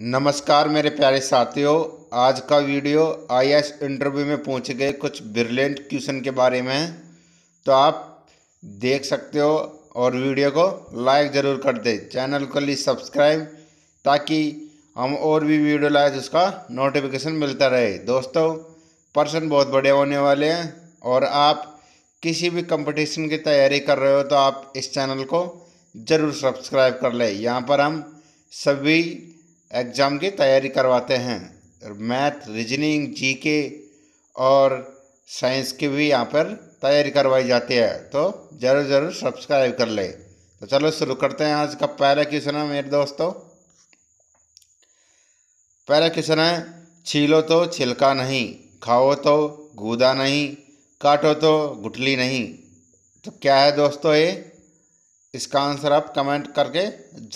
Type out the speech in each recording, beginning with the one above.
नमस्कार मेरे प्यारे साथियों आज का वीडियो आई इंटरव्यू में पूछे गए कुछ ब्रिलियंट क्वेश्चन के बारे में है तो आप देख सकते हो और वीडियो को लाइक ज़रूर कर दे चैनल को लिए सब्सक्राइब ताकि हम और भी वीडियो लाए तो उसका नोटिफिकेशन मिलता रहे दोस्तों पर्सन बहुत बड़े होने वाले हैं और आप किसी भी कंपटीशन की तैयारी कर रहे हो तो आप इस चैनल को ज़रूर सब्सक्राइब कर लें यहाँ पर हम सभी एग्ज़ाम की तैयारी करवाते हैं मैथ रीजनिंग जीके और साइंस की भी यहाँ पर तैयारी करवाई जाती है तो ज़रूर ज़रूर सब्सक्राइब कर ले तो चलो शुरू करते हैं आज का पहला क्वेश्चन है मेरे दोस्तों पहला क्वेश्चन है छीलो तो छिलका नहीं खाओ तो गूदा नहीं काटो तो गुठली नहीं तो क्या है दोस्तों ये इसका आंसर आप कमेंट करके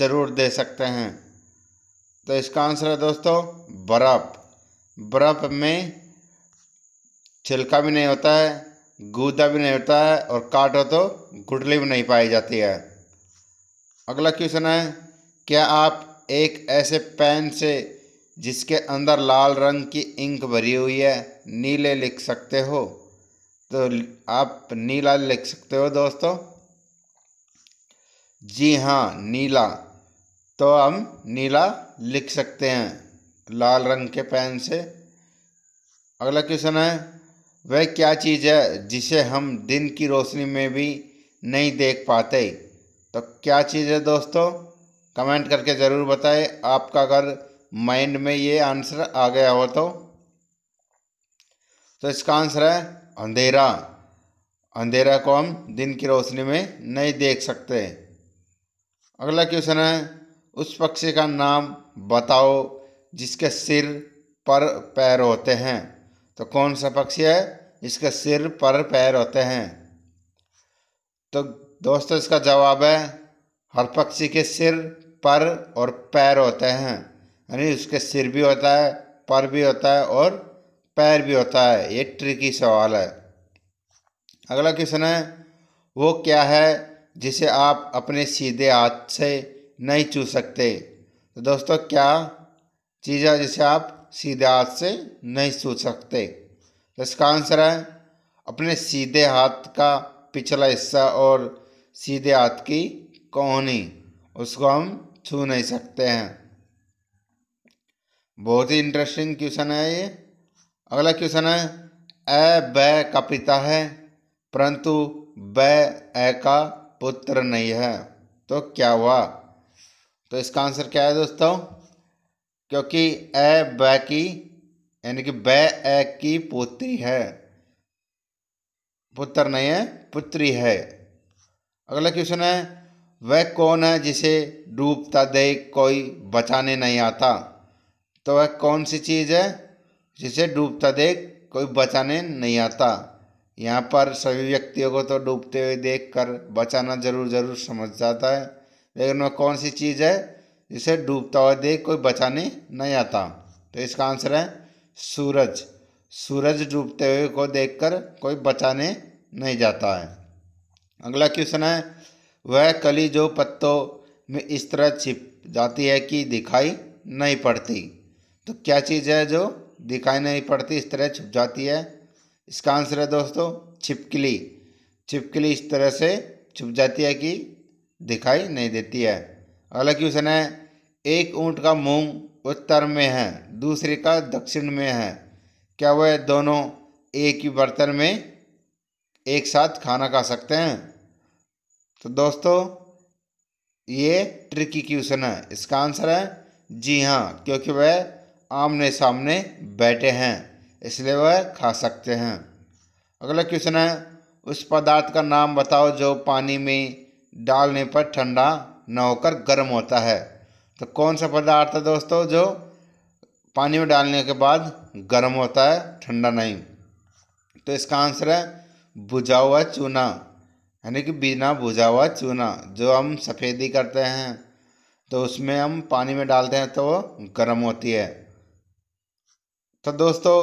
ज़रूर दे सकते हैं तो इसका आंसर है दोस्तों बर्फ़ बर्फ़ में छिलका भी नहीं होता है गूदा भी नहीं होता है और काटो तो गुटली भी नहीं पाई जाती है अगला क्वेश्चन है क्या आप एक ऐसे पेन से जिसके अंदर लाल रंग की इंक भरी हुई है नीले लिख सकते हो तो आप नीला लिख सकते हो दोस्तों जी हाँ नीला तो हम नीला लिख सकते हैं लाल रंग के पेन से अगला क्वेश्चन है वह क्या चीज़ है जिसे हम दिन की रोशनी में भी नहीं देख पाते तो क्या चीज़ है दोस्तों कमेंट करके ज़रूर बताएं आपका अगर माइंड में ये आंसर आ गया हो तो तो इसका आंसर है अंधेरा अंधेरा को हम दिन की रोशनी में नहीं देख सकते अगला क्वेश्चन है उस पक्षी का नाम बताओ जिसके सिर पर पैर होते हैं तो कौन सा पक्षी है इसके सिर पर पैर होते हैं तो दोस्तों इसका जवाब है हर पक्षी के सिर पर और पैर होते हैं यानी उसके सिर भी होता है पर भी होता है और पैर भी होता है ये ट्रिकी सवाल है अगला क्वेश्चन है वो क्या है जिसे आप अपने सीधे हाथ से नहीं छू सकते तो दोस्तों क्या चीज़ है जिसे आप सीधे हाथ से नहीं छू सकते तो इसका आंसर है अपने सीधे हाथ का पिछला हिस्सा और सीधे हाथ की कोहनी उसको हम छू नहीं सकते हैं बहुत ही इंटरेस्टिंग क्वेश्चन है ये अगला क्वेश्चन है ए ब का पिता है परंतु ब ए का पुत्र नहीं है तो क्या हुआ तो इसका आंसर क्या है दोस्तों क्योंकि ए ब की यानी कि बै ए की पोत्री है पुत्र नहीं है पुत्री है अगला क्वेश्चन है वह कौन है जिसे डूबता देख कोई बचाने नहीं आता तो वह कौन सी चीज़ है जिसे डूबता देख कोई बचाने नहीं आता यहाँ पर सभी व्यक्तियों को तो डूबते हुए देखकर बचाना जरूर जरूर समझ जाता है लेकिन वह कौन सी चीज़ है जिसे डूबता हुआ देख कोई बचाने नहीं आता तो इसका आंसर है सूरज सूरज डूबते हुए को देखकर कोई बचाने नहीं जाता है अगला क्वेश्चन है वह कली जो पत्तों में इस तरह छिप जाती है कि दिखाई नहीं पड़ती तो क्या चीज़ है जो दिखाई नहीं पड़ती इस तरह छिप जाती है इसका आंसर है दोस्तों छिपकली छिपकली इस तरह से छुप जाती है कि दिखाई नहीं देती है अगला क्वेश्चन है एक ऊँट का मुंह उत्तर में है दूसरे का दक्षिण में है क्या वह दोनों एक ही बर्तन में एक साथ खाना खा सकते हैं तो दोस्तों ये ट्रिकी क्वेश्चन है इसका आंसर है जी हाँ क्योंकि वह आमने सामने बैठे हैं इसलिए वह खा सकते हैं अगला क्वेश्चन है उस पदार्थ का नाम बताओ जो पानी में डालने पर ठंडा न होकर गर्म होता है तो कौन सा पदार्थ है दोस्तों जो पानी में डालने के बाद गर्म होता है ठंडा नहीं तो इसका आंसर है बुझा हुआ चूना यानी कि बिना बुझा हुआ चूना जो हम सफ़ेदी करते हैं तो उसमें हम पानी में डालते हैं तो वो गर्म होती है तो दोस्तों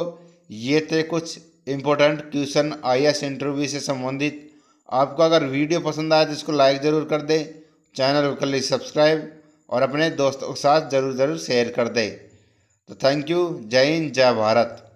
ये थे कुछ important question I S interview से संबंधित आपको अगर वीडियो पसंद आए तो इसको लाइक ज़रूर कर दें चैनल को कर ली सब्सक्राइब और अपने दोस्तों के साथ ज़रूर ज़रूर शेयर कर दें तो थैंक यू जय हिंद जय भारत